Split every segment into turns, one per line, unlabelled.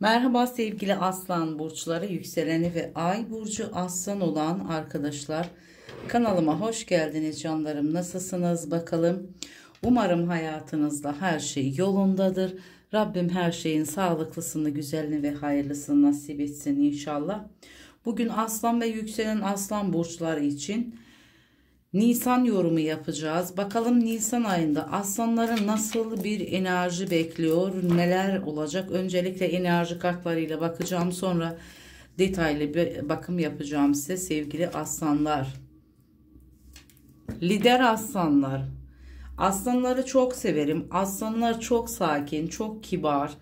Merhaba sevgili aslan burçları yükseleni ve ay burcu aslan olan arkadaşlar kanalıma hoş geldiniz canlarım nasılsınız bakalım umarım hayatınızda her şey yolundadır Rabbim her şeyin sağlıklısını güzelini ve hayırlısını nasip etsin inşallah bugün aslan ve yükselen aslan burçları için Nisan yorumu yapacağız. Bakalım Nisan ayında aslanların nasıl bir enerji bekliyor? Neler olacak? Öncelikle enerji kartlarıyla bakacağım. Sonra detaylı bir bakım yapacağım size sevgili aslanlar. Lider aslanlar. Aslanları çok severim. Aslanlar çok sakin, çok kibar,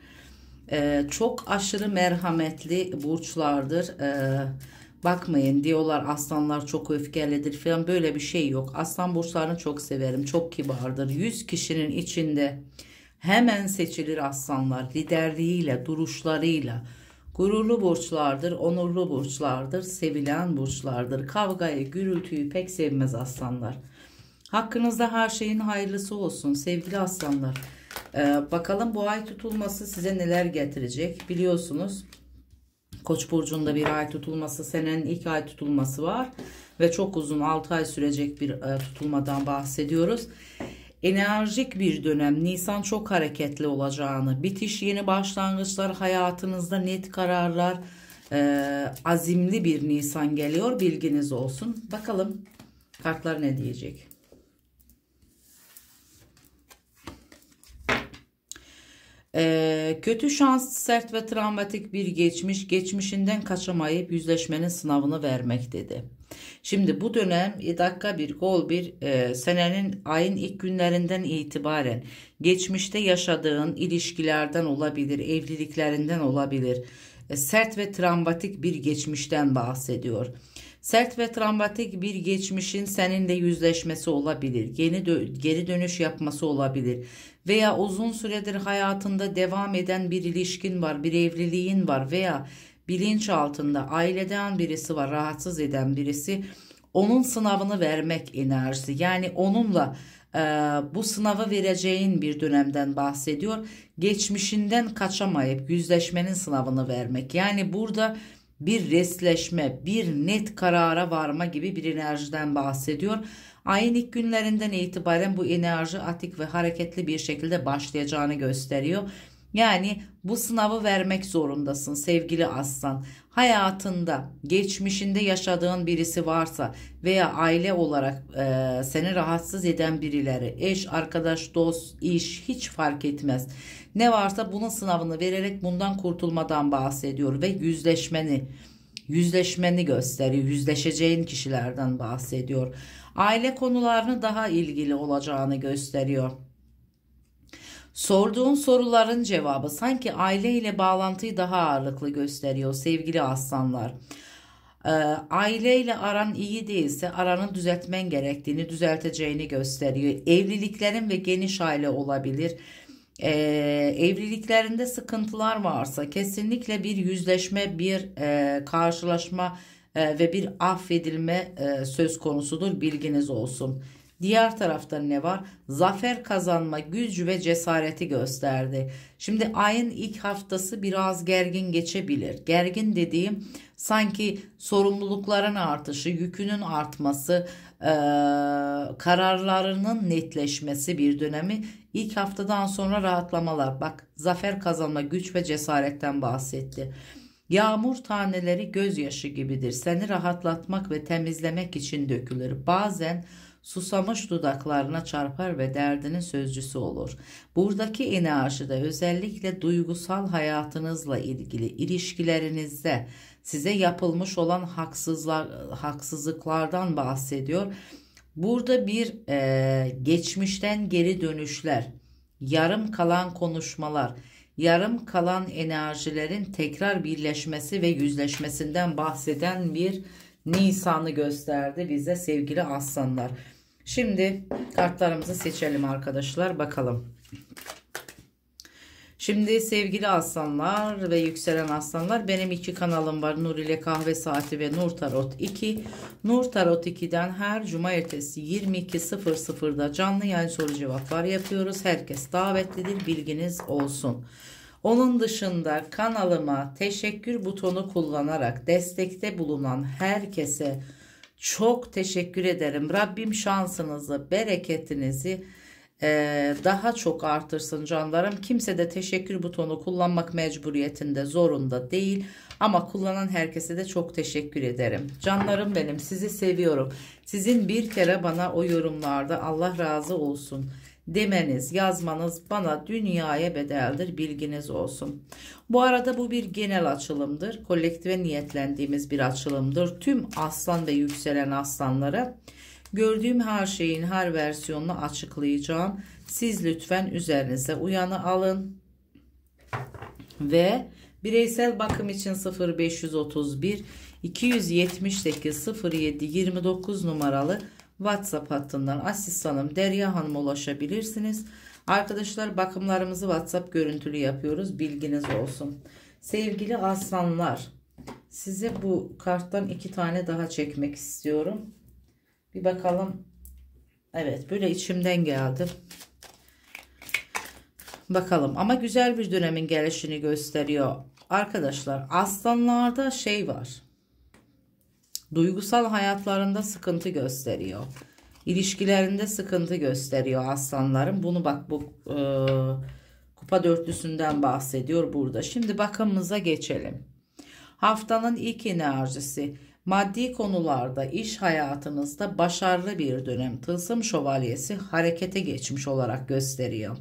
e, çok aşırı merhametli burçlardır. Aslanlar e, bakmayın diyorlar aslanlar çok öfkelidir falan böyle bir şey yok. Aslan burçlarını çok severim çok kibardır. 100 kişinin içinde hemen seçilir aslanlar liderliğiyle duruşlarıyla. Gururlu burçlardır, onurlu burçlardır, sevilen burçlardır. Kavgayı, gürültüyü pek sevmez aslanlar. Hakkınızda her şeyin hayırlısı olsun sevgili aslanlar. Ee, bakalım bu ay tutulması size neler getirecek biliyorsunuz. Koç burcunda bir ay tutulması, senenin ilk ay tutulması var ve çok uzun 6 ay sürecek bir e, tutulmadan bahsediyoruz. Enerjik bir dönem. Nisan çok hareketli olacağını, bitiş, yeni başlangıçlar, hayatınızda net kararlar, e, azimli bir Nisan geliyor. Bilginiz olsun. Bakalım kartlar ne diyecek? Ee, kötü şans sert ve travmatik bir geçmiş, geçmişinden kaçamayıp yüzleşmenin sınavını vermek dedi. Şimdi bu dönem dakika bir gol bir e, senenin ayın ilk günlerinden itibaren geçmişte yaşadığın ilişkilerden olabilir, evliliklerinden olabilir. E, sert ve travmatik bir geçmişten bahsediyor. Sert ve travmatik bir geçmişin seninle yüzleşmesi olabilir. Yeni dö geri dönüş yapması olabilir veya uzun süredir hayatında devam eden bir ilişkin var, bir evliliğin var veya bilinç altında aileden birisi var, rahatsız eden birisi onun sınavını vermek enerjisi. Yani onunla e, bu sınavı vereceğin bir dönemden bahsediyor. Geçmişinden kaçamayıp yüzleşmenin sınavını vermek. Yani burada bir resleşme, bir net karara varma gibi bir enerjiden bahsediyor. Ayın ilk günlerinden itibaren bu enerji atik ve hareketli bir şekilde başlayacağını gösteriyor. Yani bu sınavı vermek zorundasın sevgili aslan. Hayatında, geçmişinde yaşadığın birisi varsa veya aile olarak e, seni rahatsız eden birileri, eş, arkadaş, dost, iş hiç fark etmez ne varsa bunun sınavını vererek bundan kurtulmadan bahsediyor ve yüzleşmeni yüzleşmeni gösteriyor. Yüzleşeceğin kişilerden bahsediyor. Aile konularını daha ilgili olacağını gösteriyor. Sorduğun soruların cevabı sanki aile ile bağlantıyı daha ağırlıklı gösteriyor sevgili aslanlar. Ee, aile ile aran iyi değilse aranı düzeltmen gerektiğini düzelteceğini gösteriyor. Evliliklerin ve geniş aile olabilir e, evliliklerinde sıkıntılar varsa kesinlikle bir yüzleşme, bir e, karşılaşma e, ve bir affedilme e, söz konusudur bilginiz olsun. Diğer tarafta ne var? Zafer kazanma gücü ve cesareti gösterdi. Şimdi ayın ilk haftası biraz gergin geçebilir. Gergin dediğim sanki sorumlulukların artışı, yükünün artması, kararlarının netleşmesi bir dönemi. İlk haftadan sonra rahatlamalar. Bak zafer kazanma güç ve cesaretten bahsetti. Yağmur taneleri gözyaşı gibidir. Seni rahatlatmak ve temizlemek için dökülür. Bazen susamış dudaklarına çarpar ve derdinin sözcüsü olur. Buradaki enerji de özellikle duygusal hayatınızla ilgili ilişkilerinizde size yapılmış olan haksızlar, haksızlıklardan bahsediyor. Burada bir e, geçmişten geri dönüşler, yarım kalan konuşmalar, yarım kalan enerjilerin tekrar birleşmesi ve yüzleşmesinden bahseden bir Nisan'ı gösterdi bize sevgili aslanlar. Şimdi kartlarımızı seçelim arkadaşlar. Bakalım. Şimdi sevgili aslanlar ve yükselen aslanlar benim iki kanalım var. Nur ile kahve saati ve Nur Tarot 2. Nur Tarot 2'den her cuma ertesi 22.00'da canlı yayın soru cevaplar yapıyoruz. Herkes davetlidir bilginiz olsun. Onun dışında kanalıma teşekkür butonu kullanarak destekte bulunan herkese çok teşekkür ederim. Rabbim şansınızı, bereketinizi e, daha çok artırsın canlarım. Kimse de teşekkür butonu kullanmak mecburiyetinde zorunda değil. Ama kullanan herkese de çok teşekkür ederim. Canlarım benim sizi seviyorum. Sizin bir kere bana o yorumlarda Allah razı olsun demeniz, yazmanız bana dünyaya bedeldir bilginiz olsun. Bu arada bu bir genel açılımdır. Kolektife niyetlendiğimiz bir açılımdır. Tüm aslan ve yükselen aslanlara gördüğüm her şeyin her versiyonunu açıklayacağım. Siz lütfen üzerinize uyanı alın. Ve bireysel bakım için 0531 278 07 29 numaralı WhatsApp hattından asistanım Derya Hanım'a ulaşabilirsiniz. Arkadaşlar bakımlarımızı WhatsApp görüntülü yapıyoruz. Bilginiz olsun. Sevgili aslanlar size bu karttan iki tane daha çekmek istiyorum. Bir bakalım. Evet böyle içimden geldi. Bakalım ama güzel bir dönemin gelişini gösteriyor. Arkadaşlar aslanlarda şey var. Duygusal hayatlarında sıkıntı gösteriyor. İlişkilerinde sıkıntı gösteriyor aslanların. Bunu bak bu e, kupa dörtlüsünden bahsediyor burada. Şimdi bakımımıza geçelim. Haftanın ilk enerjisi maddi konularda iş hayatınızda başarılı bir dönem tılsım şövalyesi harekete geçmiş olarak gösteriyor.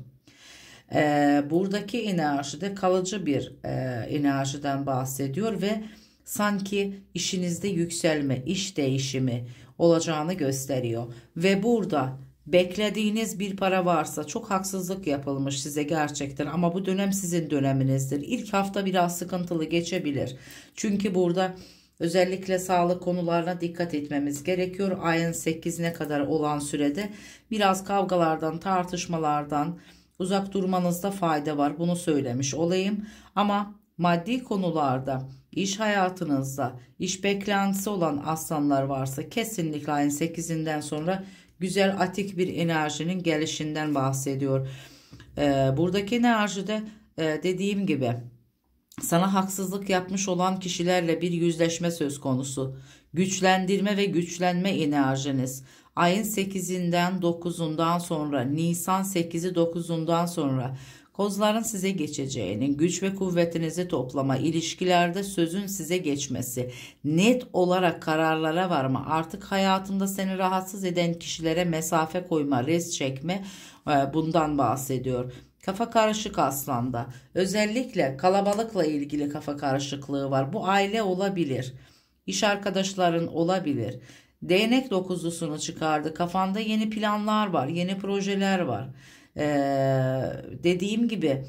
Ee, buradaki enerjide kalıcı bir e, enerjiden bahsediyor ve sanki işinizde yükselme, iş değişimi olacağını gösteriyor. Ve burada beklediğiniz bir para varsa çok haksızlık yapılmış size gerçekten ama bu dönem sizin döneminizdir. İlk hafta biraz sıkıntılı geçebilir. Çünkü burada özellikle sağlık konularına dikkat etmemiz gerekiyor. Ayın 8'ine kadar olan sürede biraz kavgalardan, tartışmalardan uzak durmanızda fayda var. Bunu söylemiş olayım. Ama maddi konularda iş hayatınızda iş beklentisi olan aslanlar varsa kesinlikle ayın 8'inden sonra güzel atik bir enerjinin gelişinden bahsediyor. Ee, buradaki enerjide e, dediğim gibi sana haksızlık yapmış olan kişilerle bir yüzleşme söz konusu. Güçlendirme ve güçlenme enerjiniz. Ayın 8'inden 9'undan sonra Nisan 8'i 9'undan sonra Kozların size geçeceğini, güç ve kuvvetinizi toplama, ilişkilerde sözün size geçmesi, net olarak kararlara varma, artık hayatında seni rahatsız eden kişilere mesafe koyma, rez çekme e, bundan bahsediyor. Kafa karışık aslanda. Özellikle kalabalıkla ilgili kafa karışıklığı var. Bu aile olabilir. iş arkadaşların olabilir. Değnek dokuzlusunu çıkardı. Kafanda yeni planlar var, yeni projeler var. Ee, dediğim gibi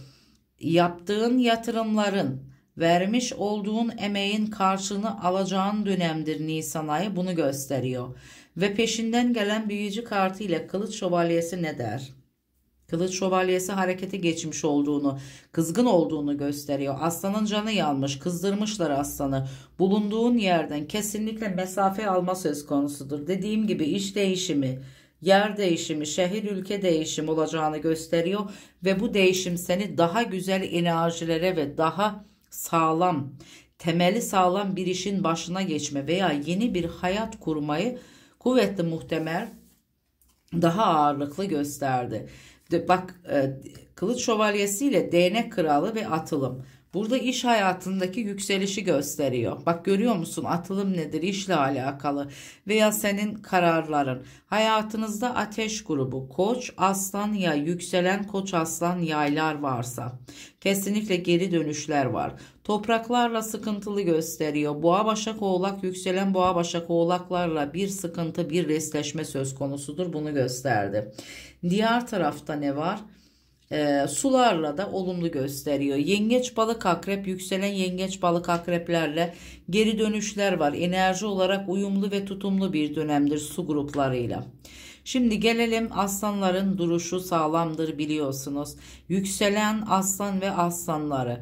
yaptığın yatırımların vermiş olduğun emeğin karşılığını alacağın dönemdir Nisan ayı bunu gösteriyor. Ve peşinden gelen büyücü kartı ile kılıç şövalyesi ne der? Kılıç şövalyesi harekete geçmiş olduğunu, kızgın olduğunu gösteriyor. Aslanın canı yanmış, kızdırmışlar aslanı. Bulunduğun yerden kesinlikle mesafe alma söz konusudur. Dediğim gibi iş değişimi, yer değişimi, şehir ülke değişimi olacağını gösteriyor ve bu değişim seni daha güzel enerjilere ve daha sağlam, temeli sağlam bir işin başına geçme veya yeni bir hayat kurmayı kuvvetli muhtemel daha ağırlıklı gösterdi. Bak e, Kılıç Şövalyesi ile Değnek Kralı ve Atılım. Burada iş hayatındaki yükselişi gösteriyor. Bak görüyor musun atılım nedir işle alakalı veya senin kararların. Hayatınızda ateş grubu koç aslan ya yükselen koç aslan yaylar varsa kesinlikle geri dönüşler var. Topraklarla sıkıntılı gösteriyor. Boğa başak oğlak yükselen boğa başak oğlaklarla bir sıkıntı bir resleşme söz konusudur bunu gösterdi. Diğer tarafta ne var? e, sularla da olumlu gösteriyor. Yengeç balık akrep yükselen yengeç balık akreplerle geri dönüşler var. Enerji olarak uyumlu ve tutumlu bir dönemdir su gruplarıyla. Şimdi gelelim aslanların duruşu sağlamdır biliyorsunuz. Yükselen aslan ve aslanları.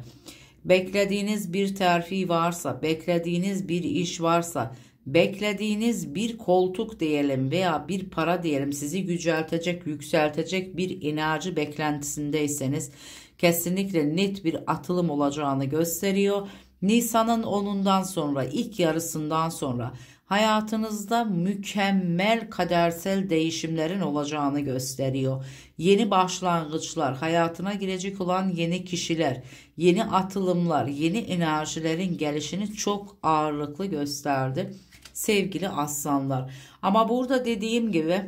Beklediğiniz bir terfi varsa, beklediğiniz bir iş varsa, beklediğiniz bir koltuk diyelim veya bir para diyelim sizi güceltecek, yükseltecek bir enerji beklentisindeyseniz kesinlikle net bir atılım olacağını gösteriyor. Nisan'ın 10'undan sonra ilk yarısından sonra hayatınızda mükemmel kadersel değişimlerin olacağını gösteriyor. Yeni başlangıçlar, hayatına girecek olan yeni kişiler, yeni atılımlar, yeni enerjilerin gelişini çok ağırlıklı gösterdi sevgili aslanlar. Ama burada dediğim gibi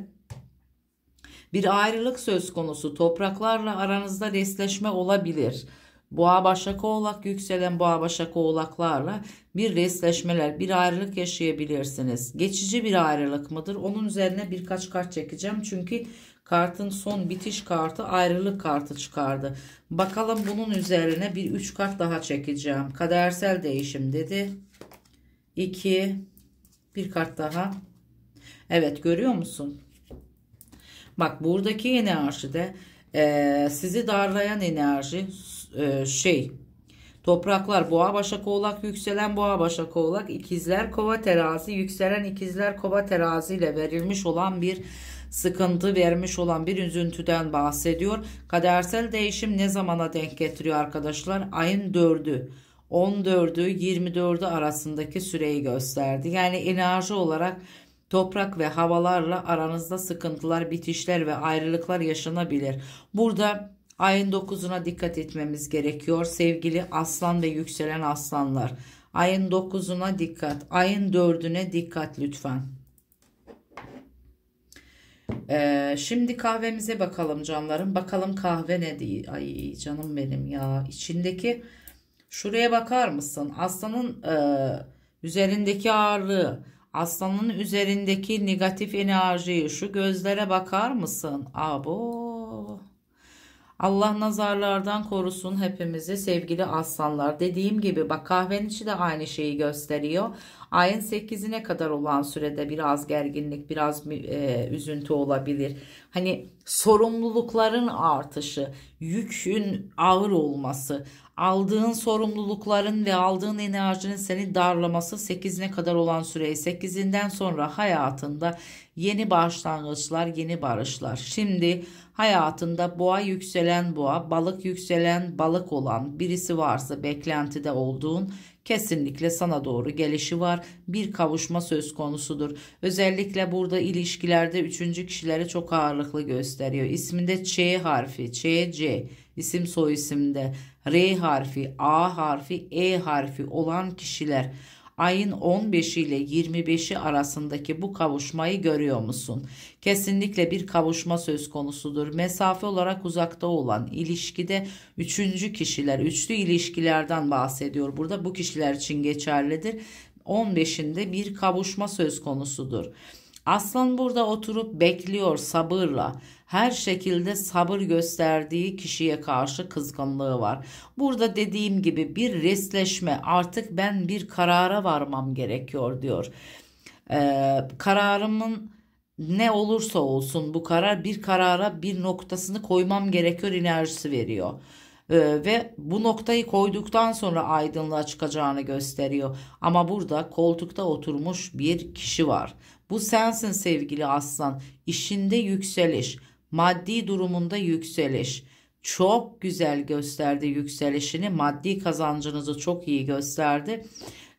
bir ayrılık söz konusu topraklarla aranızda resleşme olabilir. Boğa Başak Oğlak yükselen Boğa Başak Oğlaklarla bir resleşmeler, bir ayrılık yaşayabilirsiniz. Geçici bir ayrılık mıdır? Onun üzerine birkaç kart çekeceğim. Çünkü kartın son bitiş kartı ayrılık kartı çıkardı. Bakalım bunun üzerine bir 3 kart daha çekeceğim. Kadersel değişim dedi. 2 bir kart daha. Evet görüyor musun? Bak buradaki enerjide e, sizi darlayan enerji e, şey topraklar boğa başak oğlak yükselen boğa başak oğlak ikizler kova terazi yükselen ikizler kova terazi ile verilmiş olan bir sıkıntı vermiş olan bir üzüntüden bahsediyor. Kadersel değişim ne zamana denk getiriyor arkadaşlar? Ayın dördü. 14'ü 24'ü arasındaki süreyi gösterdi. Yani enerji olarak toprak ve havalarla aranızda sıkıntılar, bitişler ve ayrılıklar yaşanabilir. Burada ayın 9'una dikkat etmemiz gerekiyor sevgili aslan ve yükselen aslanlar. Ayın 9'una dikkat, ayın 4'üne dikkat lütfen. Ee, şimdi kahvemize bakalım canlarım. Bakalım kahve ne diye. Ay canım benim ya. içindeki Şuraya bakar mısın? Aslanın e, üzerindeki ağırlığı, aslanın üzerindeki negatif enerjiyi, şu gözlere bakar mısın? Abo. Allah nazarlardan korusun hepimizi sevgili aslanlar. Dediğim gibi bak kahvenin içi de aynı şeyi gösteriyor. Ayın 8'ine kadar olan sürede biraz gerginlik, biraz e, üzüntü olabilir. Hani sorumlulukların artışı, yükün ağır olması, aldığın sorumlulukların ve aldığın enerjinin seni darlaması 8'ine kadar olan süreyi 8'inden sonra hayatında yeni başlangıçlar yeni barışlar. Şimdi hayatında boğa yükselen boğa balık yükselen balık olan birisi varsa beklentide olduğun kesinlikle sana doğru gelişi var. Bir kavuşma söz konusudur. Özellikle burada ilişkilerde üçüncü kişilere çok ağırlıklı gösteriyor. İsminde Ç harfi, Ç, C isim soyisimde R harfi, A harfi, E harfi olan kişiler ayın 15 ile 25'i arasındaki bu kavuşmayı görüyor musun? Kesinlikle bir kavuşma söz konusudur. Mesafe olarak uzakta olan ilişkide üçüncü kişiler, üçlü ilişkilerden bahsediyor. Burada bu kişiler için geçerlidir. 15'inde bir kavuşma söz konusudur. Aslan burada oturup bekliyor sabırla. Her şekilde sabır gösterdiği kişiye karşı kızgınlığı var. Burada dediğim gibi bir resleşme artık ben bir karara varmam gerekiyor diyor. Ee, kararımın ne olursa olsun bu karar bir karara bir noktasını koymam gerekiyor enerjisi veriyor ee, ve bu noktayı koyduktan sonra aydınlığa çıkacağını gösteriyor. Ama burada koltukta oturmuş bir kişi var. Bu sensin sevgili aslan. İşinde yükseliş, maddi durumunda yükseliş. Çok güzel gösterdi yükselişini. Maddi kazancınızı çok iyi gösterdi.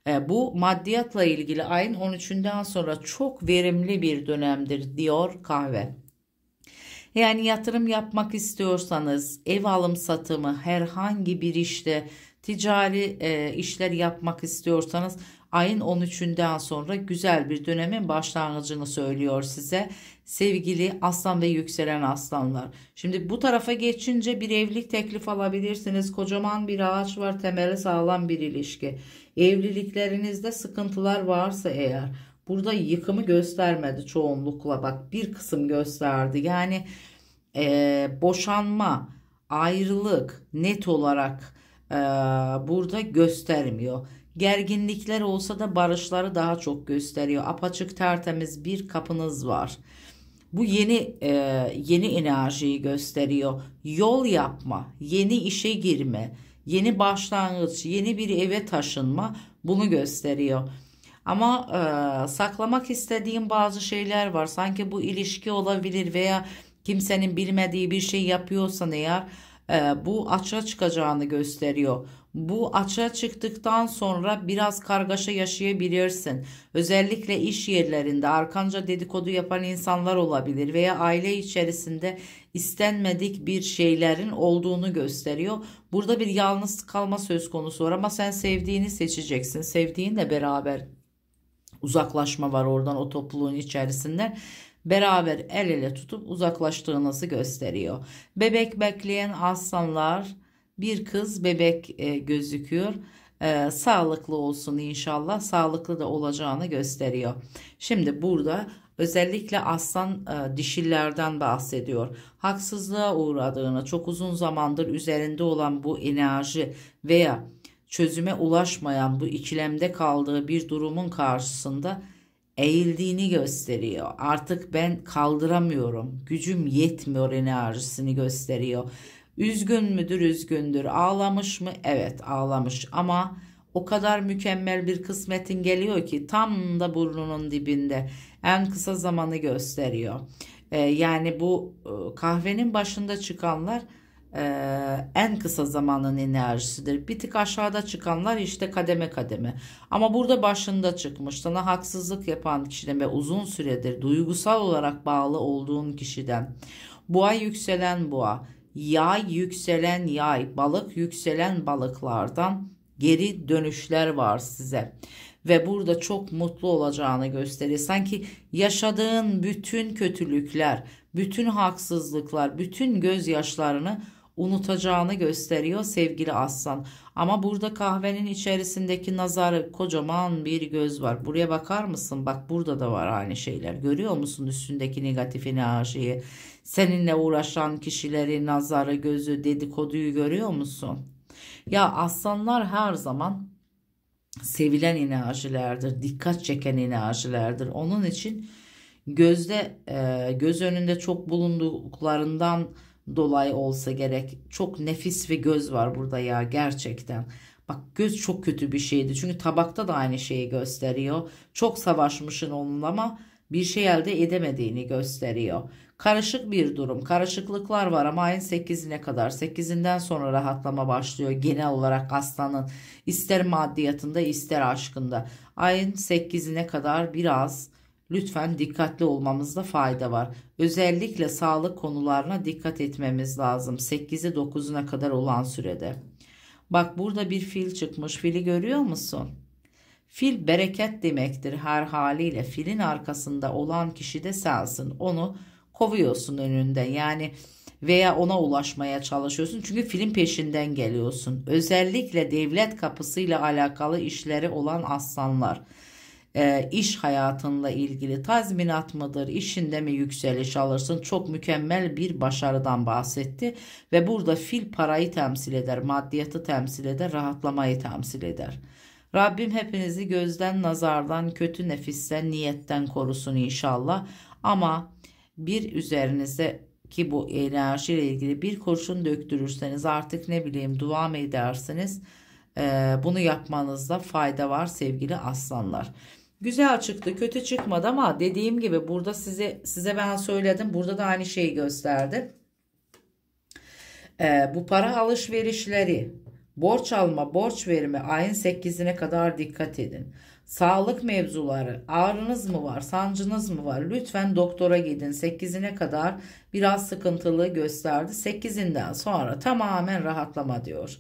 E, bu maddiyatla ilgili ayın 13'ünden sonra çok verimli bir dönemdir diyor kahve. Yani yatırım yapmak istiyorsanız ev alım satımı herhangi bir işte ticari e, işler yapmak istiyorsanız ayın 13'ünden sonra güzel bir dönemin başlangıcını söylüyor size sevgili aslan ve yükselen aslanlar. Şimdi bu tarafa geçince bir evlilik teklif alabilirsiniz. Kocaman bir ağaç var temeli sağlam bir ilişki. Evliliklerinizde sıkıntılar varsa eğer burada yıkımı göstermedi çoğunlukla bak bir kısım gösterdi. Yani e, boşanma ayrılık net olarak e, burada göstermiyor. Gerginlikler olsa da barışları daha çok gösteriyor. Apaçık tertemiz bir kapınız var. Bu yeni e, yeni enerjiyi gösteriyor. Yol yapma, yeni işe girme, yeni başlangıç, yeni bir eve taşınma bunu gösteriyor. Ama e, saklamak istediğim bazı şeyler var. Sanki bu ilişki olabilir veya kimsenin bilmediği bir şey yapıyorsan eğer e, bu açığa çıkacağını gösteriyor. Bu açığa çıktıktan sonra biraz kargaşa yaşayabilirsin. Özellikle iş yerlerinde arkanca dedikodu yapan insanlar olabilir veya aile içerisinde istenmedik bir şeylerin olduğunu gösteriyor. Burada bir yalnız kalma söz konusu var ama sen sevdiğini seçeceksin. Sevdiğinle beraber uzaklaşma var oradan o topluluğun içerisinde beraber el ele tutup uzaklaştığınızı gösteriyor. Bebek bekleyen aslanlar bir kız bebek e, gözüküyor. E, sağlıklı olsun inşallah. Sağlıklı da olacağını gösteriyor. Şimdi burada özellikle aslan e, dişillerden bahsediyor. Haksızlığa uğradığını, çok uzun zamandır üzerinde olan bu enerji veya çözüme ulaşmayan bu ikilemde kaldığı bir durumun karşısında eğildiğini gösteriyor. Artık ben kaldıramıyorum, gücüm yetmiyor enerjisini gösteriyor. Üzgün müdür üzgündür. Ağlamış mı? Evet ağlamış ama o kadar mükemmel bir kısmetin geliyor ki tam da burnunun dibinde en kısa zamanı gösteriyor. E, yani bu e, kahvenin başında çıkanlar e, en kısa zamanın enerjisidir. Bir tık aşağıda çıkanlar işte kademe kademe. Ama burada başında çıkmış sana haksızlık yapan kişiden ve uzun süredir duygusal olarak bağlı olduğun kişiden. Boğa yükselen boğa yay yükselen yay, balık yükselen balıklardan geri dönüşler var size. Ve burada çok mutlu olacağını gösterir. Sanki yaşadığın bütün kötülükler, bütün haksızlıklar, bütün gözyaşlarını unutacağını gösteriyor sevgili aslan. Ama burada kahvenin içerisindeki nazarı kocaman bir göz var. Buraya bakar mısın? Bak burada da var aynı şeyler. Görüyor musun üstündeki negatif enerjiyi? Seninle uğraşan kişileri, nazarı, gözü, dedikoduyu görüyor musun? Ya aslanlar her zaman sevilen enerjilerdir, dikkat çeken enerjilerdir. Onun için gözde e, göz önünde çok bulunduklarından dolayı olsa gerek çok nefis ve göz var burada ya gerçekten. Bak göz çok kötü bir şeydi çünkü tabakta da aynı şeyi gösteriyor. Çok savaşmışsın onunla ama bir şey elde edemediğini gösteriyor. Karışık bir durum. Karışıklıklar var ama ayın 8'ine kadar 8'inden sonra rahatlama başlıyor genel olarak aslanın ister maddiyatında ister aşkında. Ayın 8'ine kadar biraz lütfen dikkatli olmamızda fayda var. Özellikle sağlık konularına dikkat etmemiz lazım 8'i 9'una kadar olan sürede. Bak burada bir fil çıkmış. Fili görüyor musun? Fil bereket demektir her haliyle. Filin arkasında olan kişi de sensin. Onu kovuyorsun önünde. Yani veya ona ulaşmaya çalışıyorsun. Çünkü filin peşinden geliyorsun. Özellikle devlet kapısıyla alakalı işleri olan aslanlar. Ee, iş hayatınla ilgili tazminat mıdır, işinde mi yükseliş alırsın? Çok mükemmel bir başarıdan bahsetti. Ve burada fil parayı temsil eder, maddiyatı temsil eder, rahatlamayı temsil eder.'' Rabbim hepinizi gözden, nazardan, kötü nefisten, niyetten korusun inşallah. Ama bir üzerinize ki bu enerji ile ilgili bir kurşun döktürürseniz artık ne bileyim dua mı edersiniz? Ee, bunu yapmanızda fayda var sevgili aslanlar. Güzel çıktı, kötü çıkmadı ama dediğim gibi burada size size ben söyledim. Burada da aynı şeyi gösterdi. Ee, bu para alışverişleri Borç alma, borç verimi ayın 8'ine kadar dikkat edin. Sağlık mevzuları, ağrınız mı var, sancınız mı var? Lütfen doktora gidin. 8'ine kadar biraz sıkıntılı gösterdi. 8'inden sonra tamamen rahatlama diyor.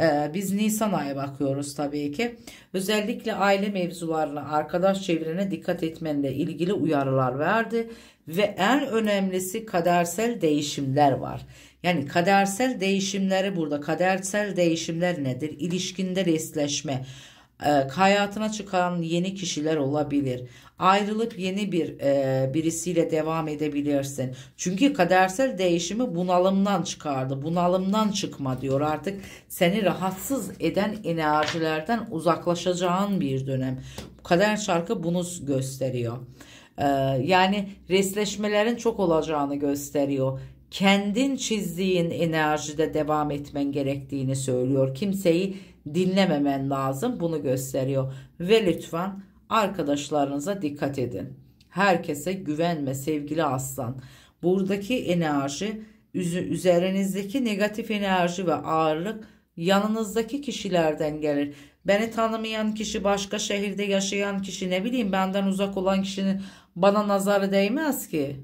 Ee, biz Nisan aya bakıyoruz tabii ki. Özellikle aile mevzularına, arkadaş çevrene dikkat etmenle ilgili uyarılar verdi. Ve en önemlisi kadersel değişimler var. Yani kadersel değişimleri burada. Kadersel değişimler nedir? İlişkinde resleşme e, hayatına çıkan yeni kişiler olabilir. Ayrılıp yeni bir e, birisiyle devam edebilirsin. Çünkü kadersel değişimi bunalımdan çıkardı. Bunalımdan çıkma diyor artık. Seni rahatsız eden enerjilerden uzaklaşacağın bir dönem. Kader şarkı bunu gösteriyor. E, yani resleşmelerin çok olacağını gösteriyor kendin çizdiğin enerjide devam etmen gerektiğini söylüyor. Kimseyi dinlememen lazım. Bunu gösteriyor. Ve lütfen arkadaşlarınıza dikkat edin. Herkese güvenme sevgili aslan. Buradaki enerji üzerinizdeki negatif enerji ve ağırlık yanınızdaki kişilerden gelir. Beni tanımayan kişi, başka şehirde yaşayan kişi, ne bileyim benden uzak olan kişinin bana nazarı değmez ki.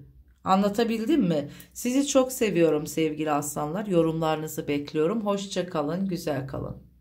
Anlatabildim mi? Sizi çok seviyorum sevgili aslanlar. Yorumlarınızı bekliyorum. Hoşça kalın, güzel kalın.